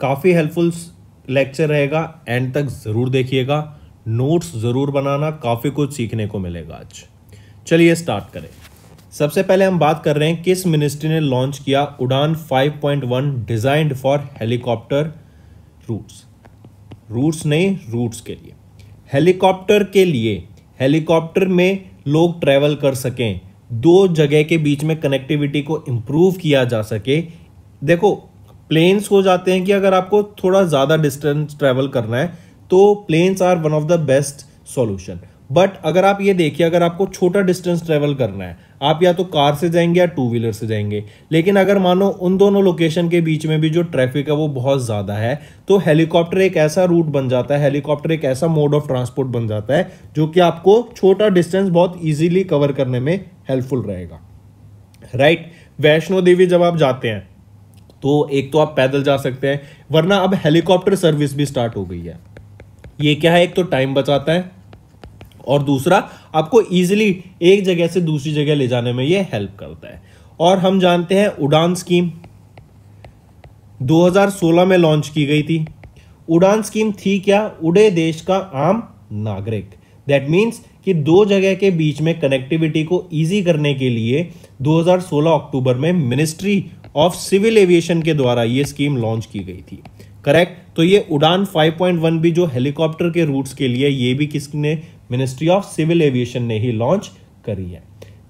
काफ़ी helpful lecture रहेगा and तक ज़रूर देखिएगा नोट्स ज़रूर बनाना काफ़ी कुछ सीखने को मिलेगा आज चलिए स्टार्ट करें सबसे पहले हम बात कर रहे हैं किस मिनिस्ट्री ने लॉन्च किया Udan 5.1 designed for helicopter routes routes नहीं रूट्स के लिए हेलीकॉप्टर के लिए हेलीकॉप्टर में लोग ट्रैवल कर सकें दो जगह के बीच में कनेक्टिविटी को इम्प्रूव किया जा सके देखो प्लेन्स को जाते हैं कि अगर आपको थोड़ा ज़्यादा डिस्टेंस ट्रैवल करना है तो planes are one of the best solution but अगर आप ये देखिए अगर आपको छोटा डिस्टेंस ट्रैवल करना है आप या तो कार से जाएंगे या टू व्हीलर से जाएंगे लेकिन अगर मानो उन दोनों लोकेशन के बीच में भी जो ट्रैफिक है वो बहुत ज़्यादा है तो हेलीकॉप्टर एक ऐसा रूट बन जाता है हेलीकॉप्टर एक ऐसा मोड ऑफ ट्रांसपोर्ट बन जाता है जो कि आपको छोटा डिस्टेंस बहुत ईजिली कवर करने में हेल्पफुल रहेगा राइट right? वैष्णो देवी जब आप जाते हैं तो एक तो आप पैदल जा सकते हैं वरना अब हेलीकॉप्टर सर्विस भी स्टार्ट हो गई है ये क्या है एक तो टाइम बचाता है और दूसरा आपको इजीली एक जगह से दूसरी जगह ले जाने में ये हेल्प करता है और हम जानते हैं उड़ान स्कीम 2016 में लॉन्च की गई थी उड़ान स्कीम थी क्या उड़े देश का आम नागरिक दैट मीन्स कि दो जगह के बीच में कनेक्टिविटी को ईजी करने के लिए 2016 अक्टूबर में मिनिस्ट्री ऑफ सिविल एविएशन के द्वारा ये स्कीम लॉन्च की गई थी करेक्ट तो ये उड़ान 5.1 भी जो हेलीकॉप्टर के रूट्स के लिए ये भी किसने मिनिस्ट्री ऑफ सिविल एविएशन ने ही लॉन्च करी है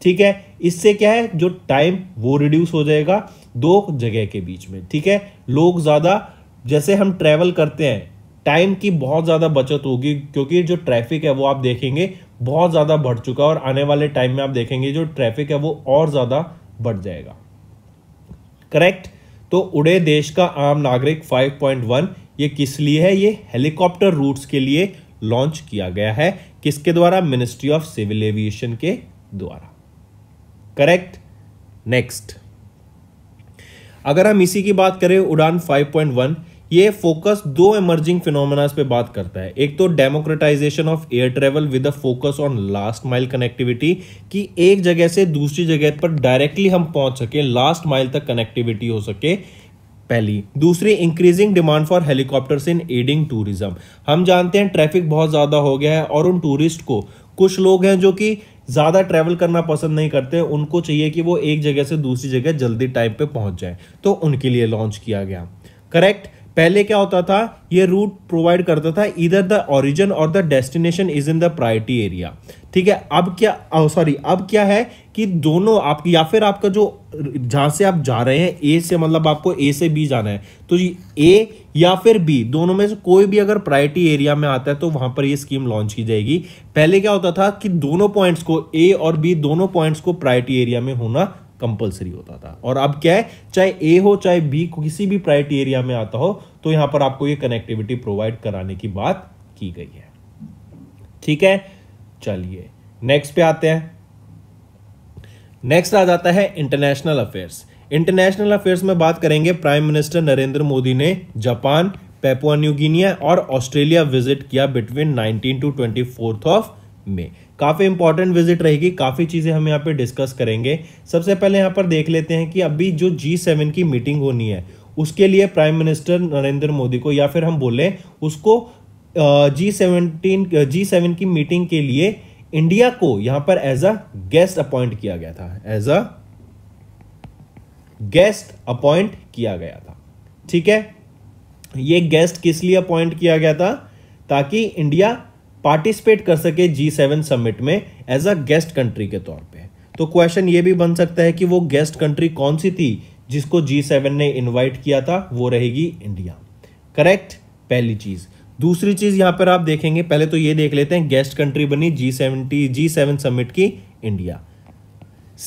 ठीक है इससे क्या है जो टाइम वो रिड्यूस हो जाएगा दो जगह के बीच में ठीक है लोग ज़्यादा जैसे हम ट्रेवल करते हैं टाइम की बहुत ज़्यादा बचत होगी क्योंकि जो ट्रैफिक है वो आप देखेंगे बहुत ज़्यादा बढ़ चुका है और आने वाले टाइम में आप देखेंगे जो ट्रैफिक है वो और ज़्यादा बढ़ जाएगा करेक्ट तो उड़े देश का आम नागरिक 5.1 ये किस लिए है ये हेलीकॉप्टर रूट्स के लिए लॉन्च किया गया है किसके द्वारा मिनिस्ट्री ऑफ सिविल एविएशन के द्वारा करेक्ट नेक्स्ट अगर हम इसी की बात करें उड़ान 5.1 ये फोकस दो इमर्जिंग फिनोमेनाज पे बात करता है एक तो democratization of air travel with a focus on last mile connectivity कि एक जगह से दूसरी जगह पर डायरेक्टली हम पहुंच सके लास्ट माइल तक कनेक्टिविटी हो सके पहली दूसरी increasing demand for helicopters in adding tourism हम जानते हैं ट्रैफिक बहुत ज़्यादा हो गया है और उन टूरिस्ट को कुछ लोग हैं जो कि ज़्यादा ट्रैवल करना पसंद नहीं करते उनको चाहिए कि वो एक जगह से दूसरी जगह जल्दी टाइम पे पहुंच जाए तो उनके लिए लॉन्च किया गया करेक्ट पहले क्या होता था ये रूट प्रोवाइड करता था इधर द ओरिजिन और the destination is in the priority area ठीक है अब क्या सॉरी अब क्या है कि दोनों आप या फिर आपका जो जहां से आप जा रहे हैं ए से मतलब आपको ए से बी जाना है तो ए या फिर बी दोनों में से कोई भी अगर प्रायोरिटी एरिया में आता है तो वहां पर ये स्कीम लॉन्च की जाएगी पहले क्या होता था कि दोनों पॉइंट्स को ए और बी दोनों पॉइंट्स को प्रायोरिटी एरिया में होना कंपलसरी होता था और अब क्या है चाहे ए हो चाहे बी किसी भी प्रायोरिटी एरिया में आता हो तो यहां पर आपको ये कनेक्टिविटी प्रोवाइड कराने की बात की गई है ठीक है चलिए नेक्स्ट पे आते हैं नेक्स्ट आ जाता है इंटरनेशनल अफेयर्स इंटरनेशनल अफेयर्स में बात करेंगे प्राइम मिनिस्टर नरेंद्र मोदी ने जापान पेपुआ न्यूगिनिया और ऑस्ट्रेलिया विजिट किया बिटवीन 19 टू 24 ऑफ मे काफ़ी इंपॉर्टेंट विजिट रहेगी काफ़ी चीज़ें हम यहाँ पे डिस्कस करेंगे सबसे पहले यहाँ पर देख लेते हैं कि अभी जो जी सेवन की मीटिंग होनी है उसके लिए प्राइम मिनिस्टर नरेंद्र मोदी को या फिर हम बोलें उसको जी सेवनटीन जी सेवन की मीटिंग के लिए इंडिया को यहाँ पर एज अ गेस्ट अपॉइंट किया गया था एज अ गेस्ट अपॉइंट किया गया था ठीक है ये गेस्ट किस लिए अपॉइंट किया गया था ताकि इंडिया पार्टिसिपेट कर सके जी सेवन समिट में एज अ गेस्ट कंट्री के तौर पे तो क्वेश्चन ये भी बन सकता है कि वो गेस्ट कंट्री कौन सी थी जिसको जी सेवन ने इनवाइट किया था वो रहेगी इंडिया करेक्ट पहली चीज़ दूसरी चीज़ यहां पर आप देखेंगे पहले तो ये देख लेते हैं गेस्ट कंट्री बनी G seventy G seven summit की इंडिया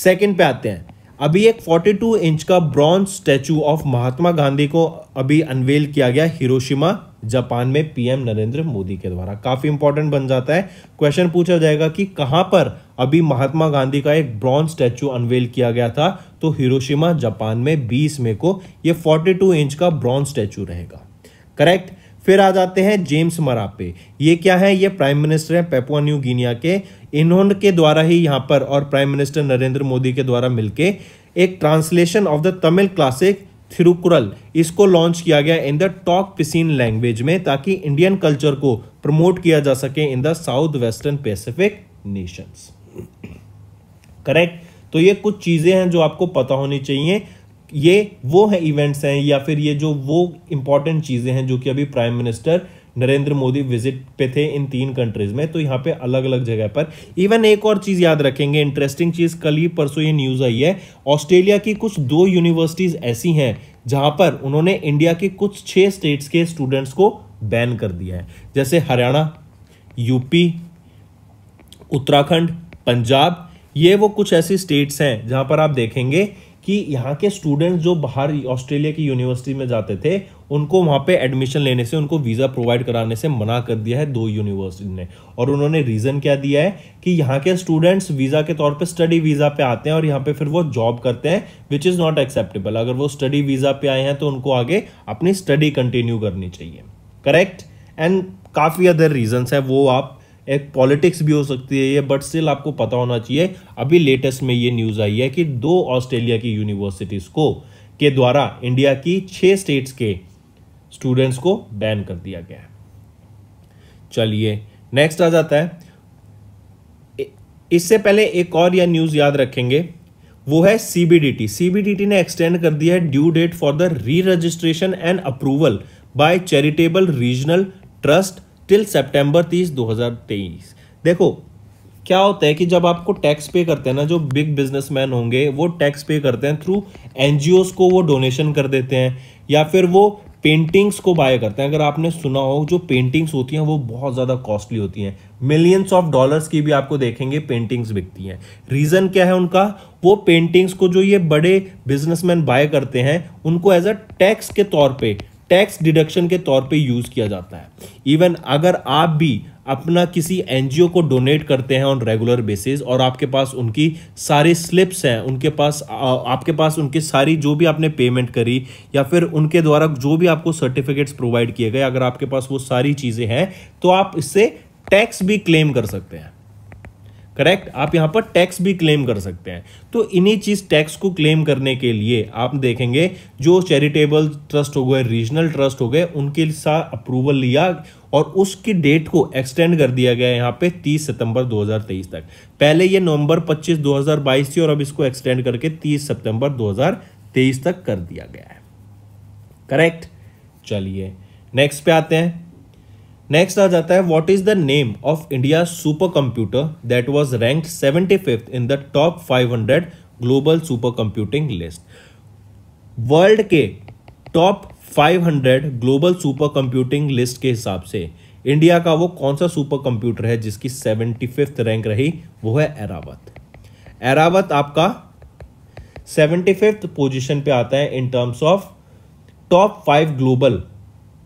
सेकेंड पे आते हैं अभी एक 42 इंच का bronze statue of Mahatma Gandhi को अभी अनवेल किया गया हिरोशिमा जापान में पीएम नरेंद्र मोदी के द्वारा काफी इंपॉर्टेंट बन जाता है क्वेश्चन पूछा जाएगा कि कहां पर अभी महात्मा गांधी का एक ब्रॉन्ज स्टैचू अनवेल किया गया था तो हिरोशिमा जापान में 20 मई को यह 42 इंच का ब्रॉन्ज स्टैचू रहेगा करेक्ट फिर आ जाते हैं जेम्स मरापे ये क्या है ये प्राइम मिनिस्टर है पेपुआ न्यू गिनिया के इन्होंने के द्वारा ही यहाँ पर और प्राइम मिनिस्टर नरेंद्र मोदी के द्वारा मिलके एक translation of the Tamil classic Thirukkural इसको लॉन्च किया गया in the Tok Pisin language में ताकि इंडियन कल्चर को प्रमोट किया जा सके in the south western pacific nations correct तो ये कुछ चीज़ें हैं जो आपको पता होनी चाहिए ये वो है इवेंट्स हैं या फिर ये जो वो इंपॉर्टेंट चीज़ें हैं जो कि अभी prime minister Narendra Modi visit पे थे इन तीन कंट्रीज में तो यहाँ पे अलग अलग जगह पर इवन एक और चीज़ याद रखेंगे इंटरेस्टिंग चीज़ कल ही परसों ये न्यूज़ आई है ऑस्ट्रेलिया की कुछ दो यूनिवर्सिटीज़ ऐसी हैं जहां पर उन्होंने इंडिया के कुछ छह स्टेट्स के स्टूडेंट्स को बैन कर दिया है जैसे हरियाणा यूपी उत्तराखंड पंजाब ये वो कुछ ऐसी स्टेट्स हैं जहां पर आप देखेंगे कि यहाँ के स्टूडेंट्स जो बाहर ऑस्ट्रेलिया की यूनिवर्सिटी में जाते थे उनको वहाँ पे एडमिशन लेने से उनको वीज़ा प्रोवाइड कराने से मना कर दिया है दो यूनिवर्सिटी ने और उन्होंने रीज़न क्या दिया है कि यहाँ के स्टूडेंट्स वीज़ा के तौर पे स्टडी वीज़ा पे आते हैं और यहाँ पे फिर वो जॉब करते हैं विच इज़ नॉट एक्सेप्टेबल अगर वो स्टडी वीज़ा पे आए हैं तो उनको आगे अपनी स्टडी कंटिन्यू करनी चाहिए करेक्ट एंड काफ़ी अदर रीजन्स है वो आप एक पॉलिटिक्स भी हो सकती है ये बट स्टिल आपको पता होना चाहिए अभी लेटेस्ट में ये न्यूज़ आई है कि दो ऑस्ट्रेलिया की यूनिवर्सिटीज़ को के द्वारा इंडिया की छः स्टेट्स के स्टूडेंट्स को बैन कर दिया गया है चलिए नेक्स्ट आ जाता है इससे पहले एक और या न्यूज़ याद रखेंगे वो है सीबीडीटी सीबीडीटी ने एक्सटेंड कर दिया है due date for the re registration and approval by charitable regional trust till सितंबर 30 2023 देखो क्या होता है कि जब आपको टैक्स पे करते हैं ना जो बिग बिजनेसमैन होंगे वो टैक्स पे करते हैं थ्रू एनजीओस को वो डोनेशन कर देते हैं या फिर वो पेंटिंग्स को बाय करते हैं अगर आपने सुना हो जो पेंटिंग्स होती हैं वो बहुत ज़्यादा कॉस्टली होती हैं मिलियंस ऑफ डॉलर्स की भी आपको देखेंगे पेंटिंग्स बिकती हैं रीज़न क्या है उनका वो पेंटिंग्स को जो ये बड़े बिजनेसमैन बाय करते हैं उनको एज अ टैक्स के तौर पे टैक्स डिडक्शन के तौर पे यूज़ किया जाता है इवन अगर आप भी अपना किसी एन को डोनेट करते हैं ऑन रेगुलर बेसिस और आपके पास उनकी सारी स्लिप्स हैं उनके पास आपके पास उनकी सारी जो भी आपने पेमेंट करी या फिर उनके द्वारा जो भी आपको सर्टिफिकेट्स प्रोवाइड किए गए अगर आपके पास वो सारी चीज़ें हैं तो आप इससे टैक्स भी क्लेम कर सकते हैं करेक्ट आप यहां पर टैक्स भी क्लेम कर सकते हैं तो इन्हीं चीज़ टैक्स को क्लेम करने के लिए आप देखेंगे जो चैरिटेबल ट्रस्ट हो गए रीजनल ट्रस्ट हो गए उनके साथ अप्रूवल लिया और उसकी डेट को एक्सटेंड कर दिया गया यहाँ पे 30 सितंबर 2023 तक पहले ये नवंबर 25 2022 थी और अब इसको एक्सटेंड करके 30 सितंबर 2023 तक कर दिया गया है करेक्ट चलिए नेक्स्ट पे आते हैं नेक्स्ट आ जाता है what is the name of India super computer that was ranked fifth in the top 500 global super computing list world के top 500 global super computing list के हिसाब से इंडिया का वो कौन सा सुपर कंप्यूटर है जिसकी सेवेंटी फिफ्थ रैंक रही वो है एरावत एरावत आपका सेवेंटी फिफ्थ पोजिशन पे आता है in terms of top five global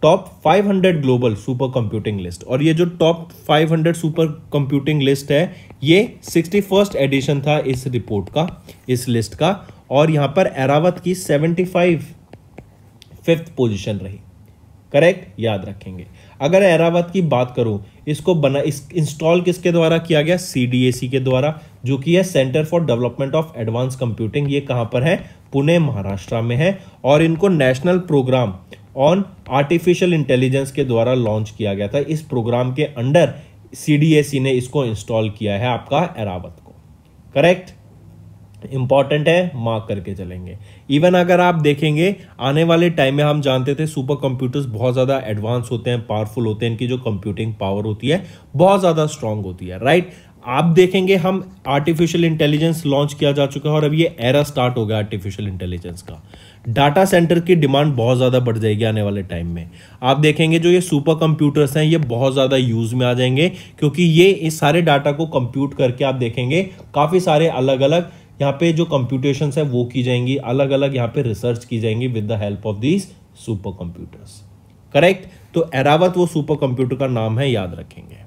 top 500 global super computing list और ये जो टॉप 500 सुपर कंप्यूटिंग लिस्ट है ये सिक्सटी फर्स्ट एडिशन था इस रिपोर्ट का इस लिस्ट का और यहां पर एरावत की 75 फिफ्थ पोजिशन रही करेक्ट याद रखेंगे अगर एरावत की बात करूं इसको बना इस इंस्टॉल किसके द्वारा किया गया सी के द्वारा जो कि है centre for development of advance computing ये कहां पर है पुणे महाराष्ट्र में है और इनको national programme on artificial intelligence के द्वारा लॉन्च किया गया था इस प्रोग्राम के अंडर सी ने इसको इंस्टॉल किया है आपका एरावत को करेक्ट इंपॉर्टेंट है मार्क करके चलेंगे इवन अगर आप देखेंगे आने वाले टाइम में हम जानते थे सुपर कंप्यूटर्स बहुत ज़्यादा एडवांस होते हैं पावरफुल होते हैं इनकी जो कंप्यूटिंग पावर होती है बहुत ज़्यादा स्ट्रांग होती है राइट आप देखेंगे हम आर्टिफिशियल इंटेलिजेंस लॉन्च किया जा चुका है और अब ये एरा स्टार्ट हो गया आर्टिफिशियल इंटेलिजेंस का डाटा सेंटर की डिमांड बहुत ज़्यादा बढ़ जाएगी आने वाले टाइम में आप देखेंगे जो ये सुपर कंप्यूटर्स हैं ये बहुत ज़्यादा यूज़ में आ जाएंगे क्योंकि ये इस सारे डाटा को कंप्यूट करके आप देखेंगे काफ़ी सारे अलग अलग यहाँ पे जो कंप्यूटेशन है वो की जाएंगी अलग अलग यहाँ पे रिसर्च की जाएंगी with the help of these super computers correct तो एरावत वो सुपर कंप्यूटर का नाम है याद रखेंगे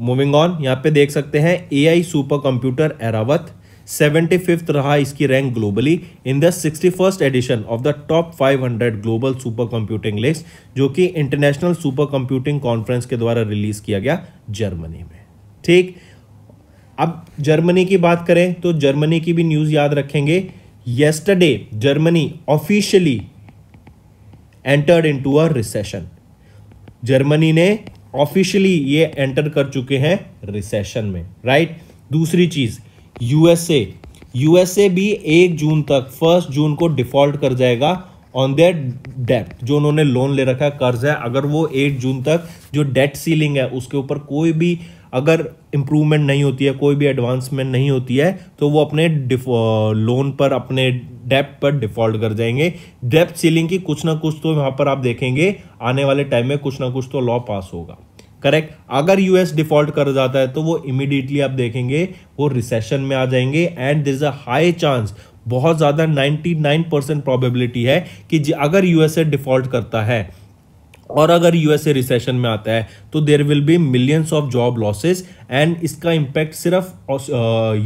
मूविंग ऑन यहाँ पे देख सकते हैं A I super computer Airawat seventy fifth रहा इसकी rank globally in the sixty first edition of the top 500 global super computing list जो कि इंटरनेशनल सुपर कंप्यूटिंग कॉन्फ्रेंस के द्वारा रिलीज किया गया जर्मनी में ठीक अब जर्मनी की बात करें तो जर्मनी की भी न्यूज याद रखेंगे yesterday Germany officially entered in to a recession Germany ने ऑफिशियली ये एंटर कर चुके हैं रिसेशन में राइट दूसरी चीज यूएसए यूएसए भी एक जून तक फर्स्ट जून को डिफॉल्ट कर जाएगा ऑन देयर डेट जो उन्होंने लोन ले रखा है कर्ज है अगर वो एट जून तक जो डेट सीलिंग है उसके ऊपर कोई भी अगर इम्प्रूवमेंट नहीं होती है कोई भी एडवांसमेंट नहीं होती है तो वो अपने लोन पर अपने डेप पर डिफॉल्ट कर जाएंगे डेप सीलिंग की कुछ ना कुछ तो यहाँ पर आप देखेंगे आने वाले टाइम में कुछ ना कुछ तो लॉ पास होगा करेक्ट अगर यूएस डिफॉल्ट कर जाता है तो वो इमिडिएटली आप देखेंगे वो रिसेशन में आ जाएंगे and this a high chance बहुत ज़्यादा 99 परसेंट प्रॉबिलिटी है कि अगर यूएसए डिफॉल्ट करता है और अगर यूएसए रिसेशन में आता है तो there will be millions of job losses and इसका इम्पैक्ट सिर्फ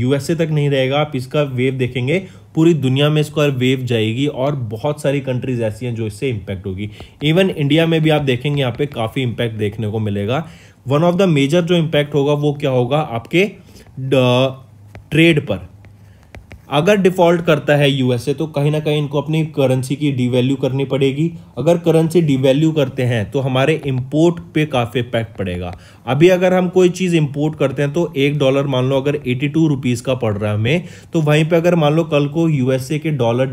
यूएसए तक नहीं रहेगा आप इसका वेव देखेंगे पूरी दुनिया में इसको वेव जाएगी और बहुत सारी कंट्रीज ऐसी हैं जो इससे इम्पैक्ट होगी इवन इंडिया में भी आप देखेंगे यहाँ पे काफ़ी इम्पैक्ट देखने को मिलेगा वन ऑफ द मेजर जो इम्पैक्ट होगा वो क्या होगा आपके ट्रेड पर अगर डिफॉल्ट करता है यूएसए तो कहीं ना कहीं इनको अपनी करेंसी की डिवैल्यू करनी पड़ेगी अगर करेंसी डिवैल्यू करते हैं तो हमारे इंपोर्ट पे काफ़ी इफेक्ट पड़ेगा अभी अगर हम कोई चीज़ इंपोर्ट करते हैं तो एक डॉलर मान लो अगर एटी टू रुपीज़ का पड़ रहा है हमें तो वहीं पर अगर मान लो कल को यूएसए के डॉलर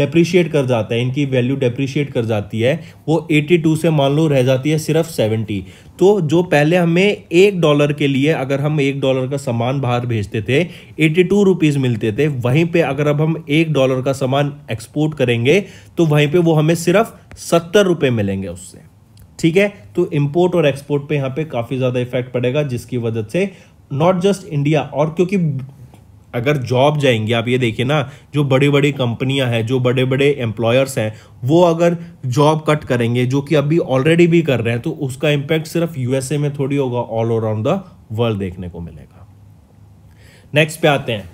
डेप्रिशिएट कर जाता है इनकी वैल्यू डेप्रिशिएट कर जाती है वो 82 से मान लो रह जाती है सिर्फ 70 तो जो पहले हमें एक डॉलर के लिए अगर हम एक डॉलर का सामान बाहर भेजते थे एटी टू रुपीज़ मिलते थे वहीं पे अगर अब हम एक डॉलर का सामान एक्सपोर्ट करेंगे तो वहीं पे वो हमें सिर्फ सत्तर रुपये मिलेंगे उससे ठीक है तो इम्पोर्ट और एक्सपोर्ट पर यहाँ पर काफ़ी ज़्यादा इफेक्ट पड़ेगा जिसकी वजह से नॉट जस्ट इंडिया और क्योंकि अगर जॉब जाएंगे आप ये देखिए ना जो बड़ी बड़ी कंपनियां हैं जो बड़े बड़े एम्प्लॉयर्स हैं वो अगर जॉब कट करेंगे जो कि अभी ऑलरेडी भी कर रहे हैं तो उसका इम्पैक्ट सिर्फ यूएसए में थोड़ी होगा ऑल ओराउंड द वर्ल्ड देखने को मिलेगा नेक्स्ट पे आते हैं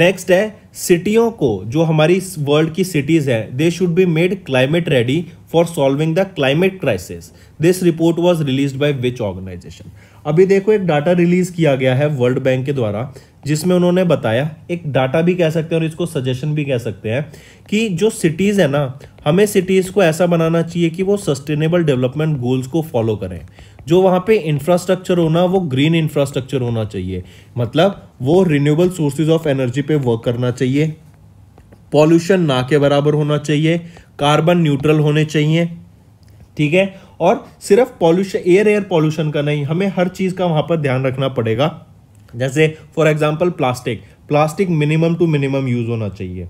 नेक्स्ट है सिटियों को जो हमारी वर्ल्ड की सिटीज है they should be made climate ready for solving the climate crisis this report was release by which organization अभी देखो एक डाटा रिलीज़ किया गया है वर्ल्ड बैंक के द्वारा जिसमें उन्होंने बताया एक डाटा भी कह सकते हैं और इसको सजेशन भी कह सकते हैं कि जो सिटीज़ है ना हमें सिटीज़ को ऐसा बनाना चाहिए कि वो सस्टेनेबल डेवलपमेंट गोल्स को फॉलो करें जो वहां पे इंफ्रास्ट्रक्चर होना वो ग्रीन इंफ्रास्ट्रक्चर होना चाहिए मतलब वो रिन्यूएबल सोर्सेज ऑफ एनर्जी पे वर्क करना चाहिए पॉल्यूशन ना के बराबर होना चाहिए कार्बन न्यूट्रल होने चाहिए ठीक है और सिर्फ पॉल्यूशन एयर एयर पॉल्यूशन का नहीं हमें हर चीज़ का वहाँ पर ध्यान रखना पड़ेगा जैसे for example plastic plastic minimum to minimum use होना चाहिए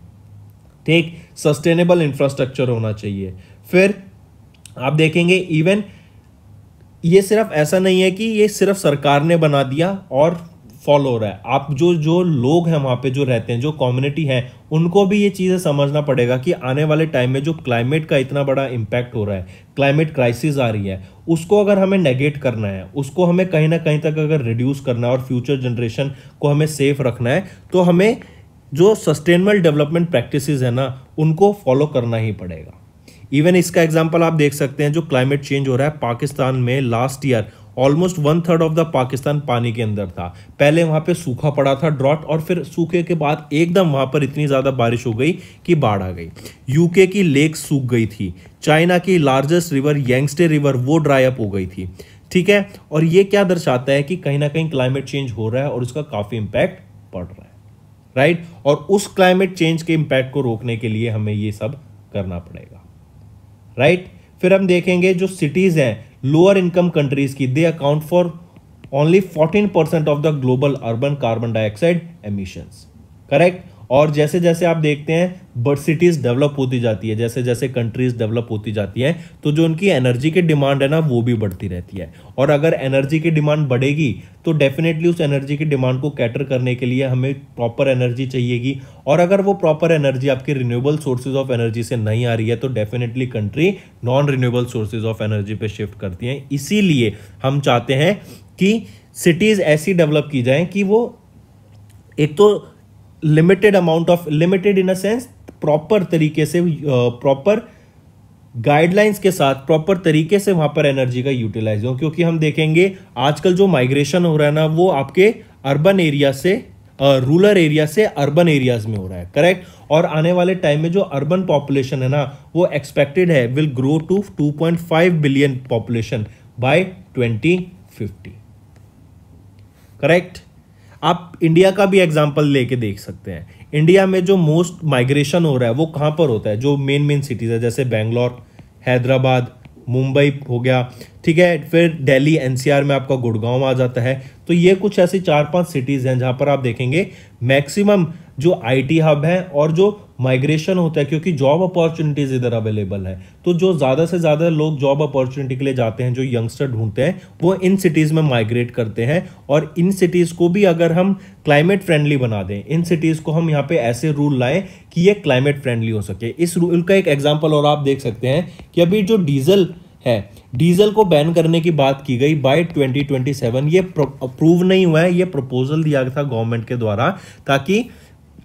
ठीक सस्टेनेबल इंफ्रास्ट्रक्चर होना चाहिए फिर आप देखेंगे इवन ये सिर्फ ऐसा नहीं है कि ये सिर्फ सरकार ने बना दिया और फॉलो हो रहा है आप जो जो लोग हैं वहाँ पे जो रहते हैं जो कम्युनिटी है उनको भी ये चीज़ें समझना पड़ेगा कि आने वाले टाइम में जो क्लाइमेट का इतना बड़ा इम्पैक्ट हो रहा है क्लाइमेट क्राइसिस आ रही है उसको अगर हमें नेगेट करना है उसको हमें कहीं ना कहीं तक अगर रिड्यूस करना है और फ्यूचर जनरेशन को हमें सेफ रखना है तो हमें जो सस्टेनेबल डेवलपमेंट प्रैक्टिस है ना उनको फॉलो करना ही पड़ेगा इवन इसका एग्जाम्पल आप देख सकते हैं जो क्लाइमेट चेंज हो रहा है पाकिस्तान में last year almost one third of the Pakistan पानी के अंदर था पहले वहाँ पे सूखा पड़ा था ड्रॉट और फिर सूखे के बाद एकदम वहाँ पर इतनी ज़्यादा बारिश हो गई कि बाढ़ आ गई यूके की लेक सूख गई थी चाइना की लार्जेस्ट रिवर यंगस्टे रिवर वो ड्राई अप हो गई थी ठीक है और ये क्या दर्शाता है कि कहीं ना कहीं क्लाइमेट चेंज हो रहा है और उसका काफ़ी इम्पैक्ट पड़ रहा है राइट और उस क्लाइमेट चेंज के इम्पैक्ट को रोकने के लिए हमें ये सब करना पड़ेगा राइट फिर हम देखेंगे जो सिटीज़ हैं lower income countries ki they account for only 14% of the global urban carbon dioxide emissions correct और जैसे जैसे आप देखते हैं बट सिटीज़ डेवलप होती जाती है जैसे जैसे कंट्रीज़ डेवलप होती जाती हैं तो जो उनकी एनर्जी की डिमांड है ना वो भी बढ़ती रहती है और अगर एनर्जी की डिमांड बढ़ेगी तो डेफिनेटली उस एनर्जी की डिमांड को कैटर करने के लिए हमें प्रॉपर एनर्जी चाहिएगी और अगर वो प्रॉपर एनर्जी आपके रिन्यूएबल सोर्सेज ऑफ एनर्जी से नहीं आ रही है तो definitely country non renewable sources of energy पर शिफ्ट करती हैं इसीलिए हम चाहते हैं कि सिटीज़ ऐसी डेवलप की जाएं कि वो एक तो limited amount of limited in a sense proper तरीके से प्रॉपर गाइडलाइंस के साथ प्रॉपर तरीके से वहां पर एनर्जी का यूटिलाइज हो क्योंकि हम देखेंगे आजकल जो माइग्रेशन हो रहा है ना वो आपके अर्बन एरिया से रूरल एरिया से अर्बन एरियाज में हो रहा है करेक्ट और आने वाले टाइम में जो अर्बन पॉपुलेशन है ना वो एक्सपेक्टेड है will grow to 2.5 billion population by 2050 correct आप इंडिया का भी एग्जाम्पल लेके देख सकते हैं इंडिया में जो मोस्ट माइग्रेशन हो रहा है वो कहाँ पर होता है जो मेन मेन सिटीज़ है जैसे बेंगलोर हैदराबाद मुंबई हो गया ठीक है फिर दिल्ली एनसीआर में आपका गुड़गांव आ जाता है तो ये कुछ ऐसी चार पांच सिटीज़ हैं जहाँ पर आप देखेंगे मैक्सिमम जो आईटी हब हैं और जो माइग्रेशन होता है क्योंकि जॉब अपॉर्चुनिटीज़ इधर अवेलेबल है तो जो ज़्यादा से ज़्यादा लोग जॉब अपॉर्चुनिटी के लिए जाते हैं जो यंगस्टर ढूंढते हैं वो इन सिटीज़ में माइग्रेट करते हैं और इन सिटीज़ को भी अगर हम क्लाइमेट फ्रेंडली बना दें इन सिटीज़ को हम यहाँ पे ऐसे रूल लाए कि ये क्लाइमेट फ्रेंडली हो सके इस रूल का एक एग्जाम्पल और आप देख सकते हैं कि अभी जो डीजल है डीजल को बैन करने की बात की गई बाय 2027 ये अप्रूव नहीं हुआ है ये प्रपोजल दिया था गवर्नमेंट के द्वारा ताकि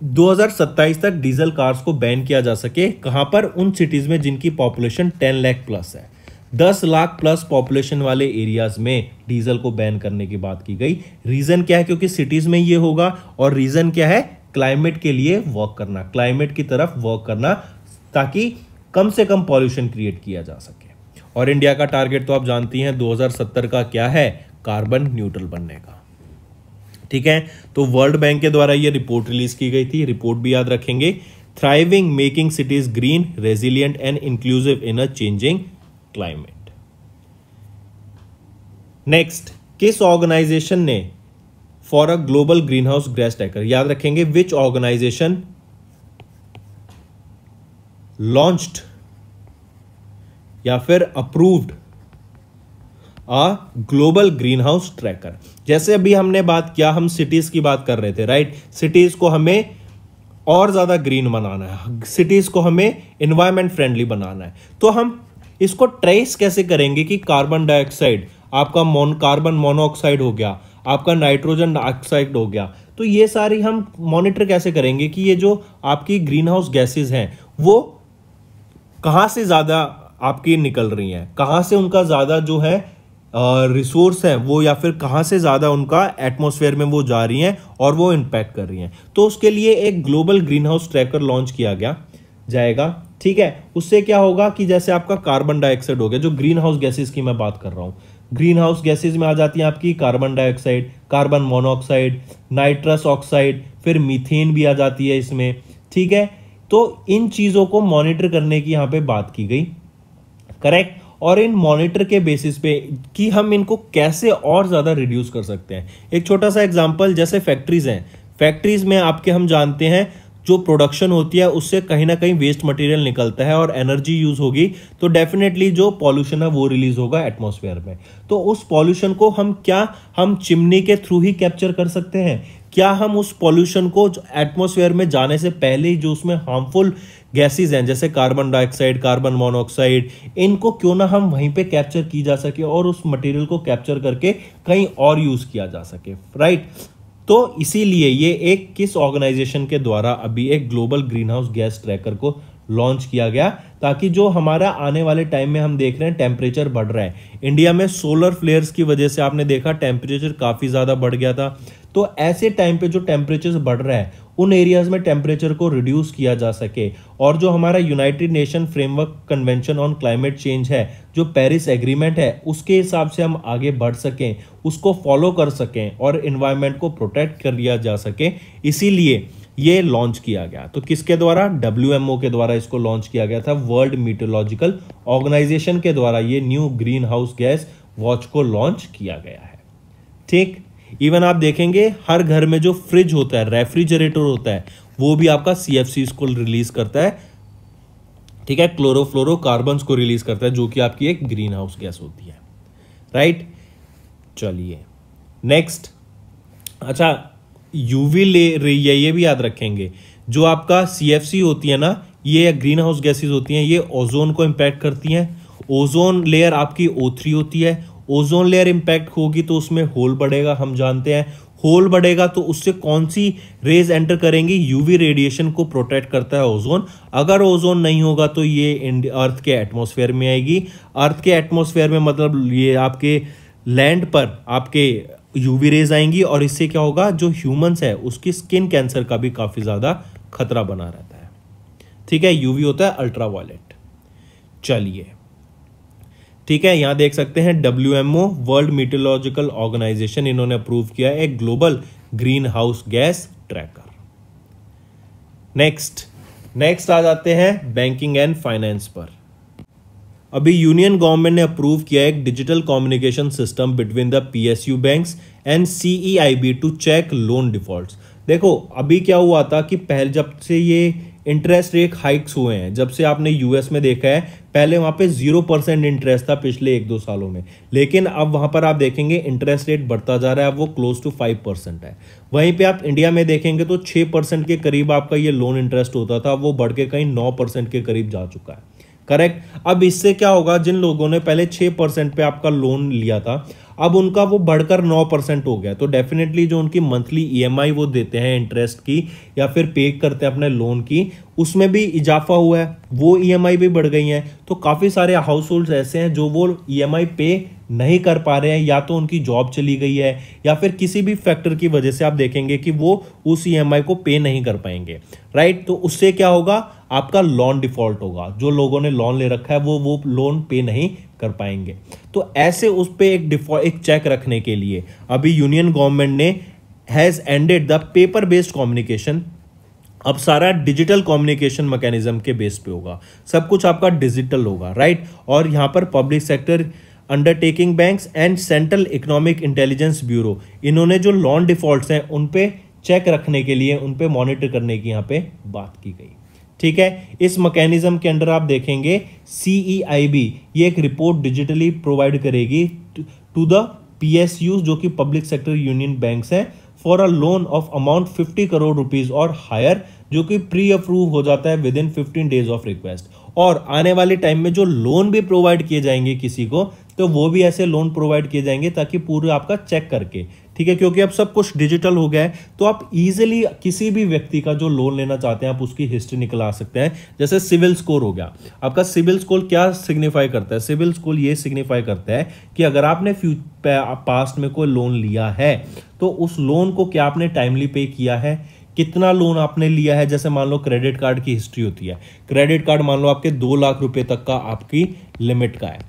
2027 तक डीजल कार्स को बैन किया जा सके कहां पर उन सिटीज में जिनकी पॉपुलेशन 10 लाख प्लस है 10 लाख प्लस पॉपुलेशन वाले एरियाज में डीजल को बैन करने की बात की गई रीजन क्या है क्योंकि सिटीज में ये होगा और रीजन क्या है क्लाइमेट के लिए वर्क करना क्लाइमेट की तरफ वर्क करना ताकि कम से कम पॉल्यूशन क्रिएट किया जा सके और इंडिया का टारगेट तो आप जानती हैं 2070 का क्या है कार्बन न्यूट्रल बनने का ठीक है तो वर्ल्ड बैंक के द्वारा ये रिपोर्ट रिलीज की गई थी रिपोर्ट भी याद रखेंगे thriving making cities green resilient and inclusive in a changing climate next किस ऑर्गेनाइजेशन ने for a global green greenhouse gas tracker याद रखेंगे विच ऑर्गेनाइजेशन लॉन्च्ड या फिर approved a global green greenhouse tracker जैसे अभी हमने बात किया हम सिटीज़ की बात कर रहे थे राइट सिटीज़ को हमें और ज़्यादा ग्रीन बनाना है सिटीज़ को हमें इन्वायरमेंट फ्रेंडली बनाना है तो हम इसको ट्रेस कैसे करेंगे कि कार्बन डाइऑक्साइड आपका मोन कार्बन मोनोऑक्साइड हो गया आपका नाइट्रोजन डाइऑक्साइड हो गया तो ये सारी हम मॉनिटर कैसे करेंगे कि ये जो आपकी ग्रीन हाउस गैसेज हैं वो कहाँ से ज़्यादा आपकी निकल रही हैं कहाँ से उनका ज़्यादा जो है रिसोर्स हैं वो या फिर कहाँ से ज़्यादा उनका एटमोसफेयर में वो जा रही हैं और वो इम्पैक्ट कर रही हैं तो उसके लिए एक global green greenhouse tracker launch किया गया जाएगा ठीक है उससे क्या होगा कि जैसे आपका कार्बन डाइऑक्साइड हो गया जो ग्रीन हाउस गैसेज की मैं बात कर रहा हूँ ग्रीन हाउस गैसेज में आ जाती हैं आपकी carbon dioxide carbon monoxide nitrous oxide फिर मीथेन भी आ जाती है इसमें ठीक है तो इन चीज़ों को मॉनिटर करने की यहाँ पे बात की गई करेक्ट और इन मॉनिटर के बेसिस पे कि हम इनको कैसे और ज़्यादा रिड्यूस कर सकते हैं एक छोटा सा एग्जांपल जैसे फैक्ट्रीज़ हैं फैक्ट्रीज़ में आपके हम जानते हैं जो प्रोडक्शन होती है उससे कहीं ना कहीं वेस्ट मटेरियल निकलता है और एनर्जी यूज़ होगी तो डेफिनेटली जो पॉल्यूशन है वो रिलीज़ होगा एटमोसफेयर में तो उस पॉल्यूशन को हम क्या हम चिमनी के थ्रू ही कैप्चर कर सकते हैं क्या हम उस पॉल्यूशन को एटमॉस्फेयर में जाने से पहले ही जो उसमें हार्मफुल गैसेज हैं जैसे कार्बन डाइऑक्साइड कार्बन मोनोऑक्साइड इनको क्यों ना हम वहीं पे कैप्चर की जा सके और उस मटेरियल को कैप्चर करके कहीं और यूज़ किया जा सके राइट तो इसीलिए ये एक किस ऑर्गेनाइजेशन के द्वारा अभी एक global green house gas tracker को लॉन्च किया गया ताकि जो हमारा आने वाले टाइम में हम देख रहे हैं टेम्परेचर बढ़ रहा है इंडिया में सोलर फ्लेयर्स की वजह से आपने देखा टेम्परेचर काफ़ी ज़्यादा बढ़ गया था तो ऐसे टाइम पे जो टेम्परेचर बढ़ रहा है उन एरियाज में टेम्परेचर को रिड्यूस किया जा सके और जो हमारा united nation framework convention on climate change है जो पेरिस एग्रीमेंट है उसके हिसाब से हम आगे बढ़ सकें उसको फॉलो कर सकें और इन्वायरमेंट को प्रोटेक्ट कर लिया जा सके इसीलिए ये लॉन्च किया गया तो किसके द्वारा डब्ल्यू के द्वारा इसको लॉन्च किया गया था वर्ल्ड मीटोलॉजिकल ऑर्गेनाइजेशन के द्वारा ये new green house gas watch को लॉन्च किया गया है ठीक इवन आप देखेंगे हर घर में जो फ्रिज होता है रेफ्रिजरेटर होता है वो भी आपका सी एफ सी को रिलीज करता है ठीक है क्लोरोफ्लोरोकार्बन्स को रिलीज करता है जो कि आपकी एक ग्रीन हाउस गैस होती है राइट चलिए नेक्स्ट अच्छा यूवी ले रही है ये भी याद रखेंगे जो आपका सीएफसी होती है ना ये ग्रीन हाउस गैसेज होती हैं ये ओजोन को इम्पैक्ट करती हैं ओजोन लेयर आपकी ओ होती है ओजोन लेयर इम्पैक्ट होगी तो उसमें होल बढ़ेगा हम जानते हैं होल बढ़ेगा तो उससे कौन सी रेज एंटर करेंगी यूवी रेडिएशन को प्रोटेक्ट करता है ओजोन अगर ओजोन नहीं होगा तो ये अर्थ के एटमॉस्फेयर में आएगी अर्थ के एटमॉस्फेयर में मतलब ये आपके लैंड पर आपके यूवी रेज आएंगी और इससे क्या होगा जो ह्यूमंस है उसकी स्किन कैंसर का भी काफ़ी ज़्यादा खतरा बना रहता है ठीक है यूवी होता है अल्ट्रा चलिए ठीक है यहाँ देख सकते हैं W M O world meteorological organization इन्होंने अप्रूव किया है एक global green house gas tracker next next आ जाते हैं बैंकिंग एंड फाइनेंस पर अभी यूनियन गवर्नमेंट ने अप्रूव किया एक digital communication system between the PSU banks and CEIB to check loan defaults देखो अभी क्या हुआ था कि पहले जब से ये इंटरेस्ट रेट हाइक्स हुए हैं जब से आपने यूएस में देखा है पहले वहां पे जीरो परसेंट इंटरेस्ट था पिछले एक दो सालों में लेकिन अब वहां पर आप देखेंगे इंटरेस्ट रेट बढ़ता जा रहा है वो क्लोज टू फाइव परसेंट है वहीं पे आप इंडिया में देखेंगे तो छः परसेंट के करीब आपका ये लोन इंटरेस्ट होता था वो बढ़ के कहीं नौ परसेंट के करीब जा चुका है करेक्ट अब इससे क्या होगा जिन लोगों ने पहले छः परसेंट पे आपका लोन लिया था अब उनका वो बढ़कर नौ परसेंट हो गया तो डेफिनेटली जो उनकी मंथली ईएमआई e वो देते हैं इंटरेस्ट की या फिर पे करते हैं अपने लोन की उसमें भी इजाफा हुआ है वो ईएमआई e भी बढ़ गई है तो काफ़ी सारे हाउस होल्ड ऐसे हैं जो वो ईएमआई e पे नहीं कर पा रहे हैं या तो उनकी जॉब चली गई है या फिर किसी भी फैक्टर की वजह से आप देखेंगे कि वो उस ई को पे नहीं कर पाएंगे राइट तो उससे क्या होगा आपका लोन डिफॉल्ट होगा जो लोगों ने लोन ले रखा है वो वो लोन पे नहीं कर पाएंगे तो ऐसे उस पर एक डिफॉल्ट एक चेक रखने के लिए अभी यूनियन गवर्नमेंट ने has ended the paper based communication अब सारा डिजिटल कम्युनिकेशन मैकेनिज्म के बेस पे होगा सब कुछ आपका डिजिटल होगा राइट और यहाँ पर public sector undertaking banks and central economic intelligence bureau इन्होंने जो लॉन डिफॉल्ट्स हैं उन पे चेक रखने के लिए उन पे मॉनिटर करने की यहाँ पे बात की गई ठीक है इस मैकेनिज्म के अंडर आप देखेंगे सीईआईबी e ये एक रिपोर्ट डिजिटली प्रोवाइड करेगी टू द पीएसयूज जो कि पब्लिक सेक्टर यूनियन बैंक्स हैं for a loan of amount 50 crore rupees और हायर जो कि प्री अप्रूव हो जाता है within fifteen days of request और आने वाले टाइम में जो लोन भी प्रोवाइड किए जाएंगे किसी को तो वो भी ऐसे लोन प्रोवाइड किए जाएंगे ताकि पूरे आपका चेक करके ठीक है क्योंकि अब सब कुछ डिजिटल हो गया है तो आप इजिली किसी भी व्यक्ति का जो लोन लेना चाहते हैं आप उसकी हिस्ट्री निकला सकते हैं जैसे सिविल स्कोर हो गया आपका सिविल स्कोर क्या सिग्निफाई करता है सिविल स्कोर ये सिग्निफाई करता है कि अगर आपने फ्यू पास्ट में कोई लोन लिया है तो उस लोन को क्या आपने टाइमली पे किया है कितना लोन आपने लिया है जैसे मान लो क्रेडिट कार्ड की हिस्ट्री होती है क्रेडिट कार्ड मान लो आपके दो लाख रुपए तक का आपकी लिमिट का है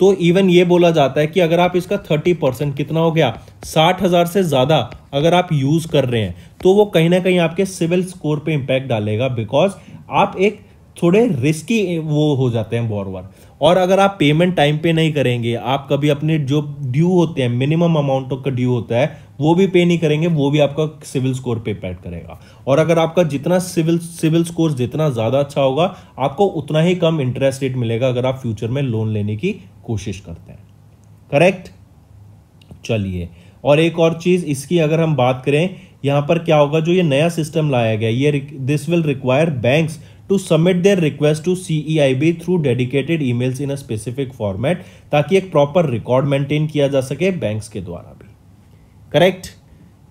तो इवन ये बोला जाता है कि अगर आप इसका थर्टी परसेंट कितना हो गया साठ हज़ार से ज़्यादा अगर आप यूज़ कर रहे हैं तो वो कहीं ना कहीं आपके सिविल स्कोर पे इंपैक्ट डालेगा बिकॉज आप एक थोड़े रिस्की वो हो जाते हैं बॉरवर और अगर आप पेमेंट टाइम पे नहीं करेंगे आप कभी अपने जो ड्यू होते हैं मिनिमम अमाउंट का ड्यू होता है वो भी पे नहीं करेंगे वो भी आपका सिविल स्कोर पे पैड करेगा और अगर आपका जितना सिविल सिविल स्कोर जितना ज़्यादा अच्छा होगा आपको उतना ही कम इंटरेस्ट रेट मिलेगा अगर आप फ्यूचर में लोन लेने की कोशिश करते हैं करेक्ट चलिए और एक और चीज़ इसकी अगर हम बात करें यहाँ पर क्या होगा जो ये नया सिस्टम लाया गया ये this will require banks to submit their request to C through dedicated emails in a specific format ताकि एक प्रॉपर रिकॉर्ड मेंटेन किया जा सके banks के द्वारा भी करेक्ट